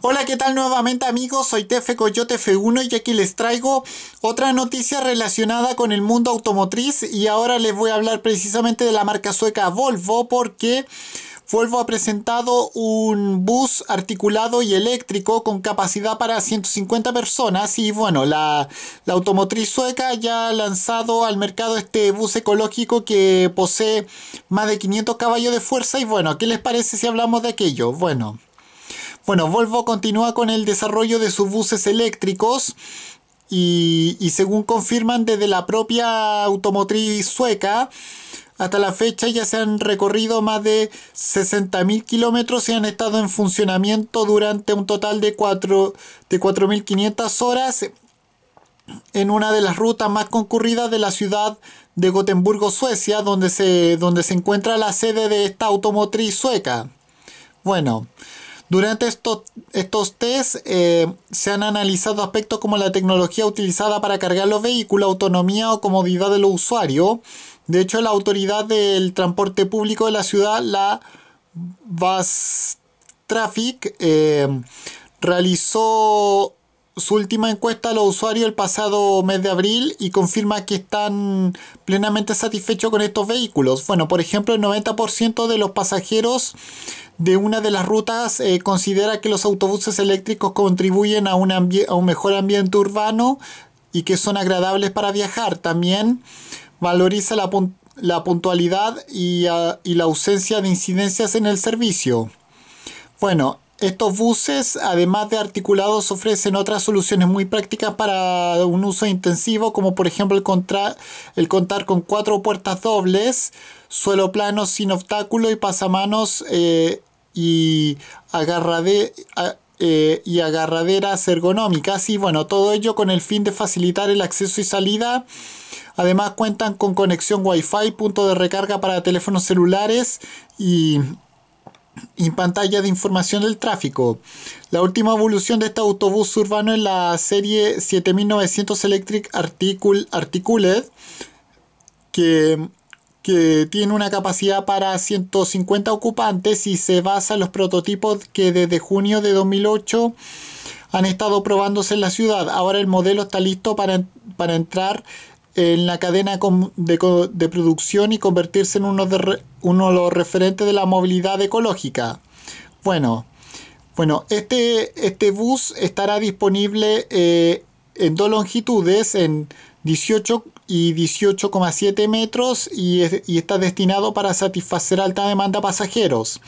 Hola, ¿qué tal nuevamente amigos? Soy Tefe Coyote F1 y aquí les traigo otra noticia relacionada con el mundo automotriz y ahora les voy a hablar precisamente de la marca sueca Volvo porque Volvo ha presentado un bus articulado y eléctrico con capacidad para 150 personas y bueno, la, la automotriz sueca ya ha lanzado al mercado este bus ecológico que posee más de 500 caballos de fuerza y bueno, ¿qué les parece si hablamos de aquello? Bueno. Bueno, Volvo continúa con el desarrollo de sus buses eléctricos y, según confirman desde la propia automotriz sueca, hasta la fecha ya se han recorrido más de 60.000 kilómetros y han estado en funcionamiento durante un total de 4.500 de horas en una de las rutas más concurridas de la ciudad de Gotemburgo, Suecia, donde se, donde se encuentra la sede de esta automotriz sueca. Bueno, durante estos, estos test eh, se han analizado aspectos como la tecnología utilizada para cargar los vehículos, autonomía o comodidad de los usuarios. De hecho, la autoridad del transporte público de la ciudad, la VAS Traffic, eh, realizó su última encuesta a los usuarios el pasado mes de abril y confirma que están plenamente satisfechos con estos vehículos. Bueno, por ejemplo, el 90% de los pasajeros de una de las rutas eh, considera que los autobuses eléctricos contribuyen a un, un mejor ambiente urbano y que son agradables para viajar. También valoriza la, puntualidad y, y la ausencia de incidencias en el servicio. Bueno, estos buses, además de articulados, ofrecen otras soluciones muy prácticas para un uso intensivo, como por ejemplo el, el contar con cuatro puertas dobles, suelo plano sin obstáculo y pasamanos eh, y, eh, y agarraderas ergonómicas. Y bueno, todo ello con el fin de facilitar el acceso y salida. Además cuentan con conexión Wi-Fi, punto de recarga para teléfonos celulares y y pantalla de información del tráfico. La última evolución de este autobús urbano es la serie 7900 Electric Articul Articuled, que, tiene una capacidad para 150 ocupantes y se basa en los prototipos que desde junio de 2008 han estado probándose en la ciudad. Ahora el modelo está listo para, para entrar en la cadena de, producción y convertirse en uno de, uno los referentes de la movilidad ecológica. Bueno, bueno este, este bus estará disponible eh, en dos longitudes, en 18 y 18,7 metros y, y, está destinado para satisfacer alta demanda de pasajeros.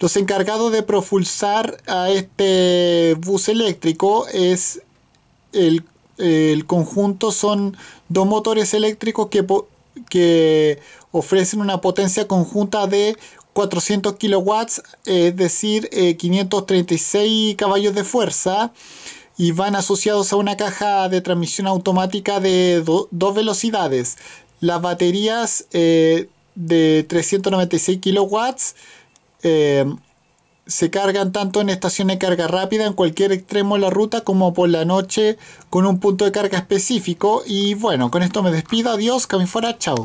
Los encargados de propulsar a este bus eléctrico es el el conjunto son dos motores eléctricos que, que ofrecen una potencia conjunta de 400 kilowatts, es decir, 536 eh, caballos de fuerza y van asociados a una caja de transmisión automática de dos velocidades. Las baterías eh, de 396 kilowatts eh, se cargan tanto en estaciones de carga rápida en cualquier extremo de la ruta como por la noche con un punto de carga específico. Y bueno, con esto me despido. Adiós, que fuera, chao.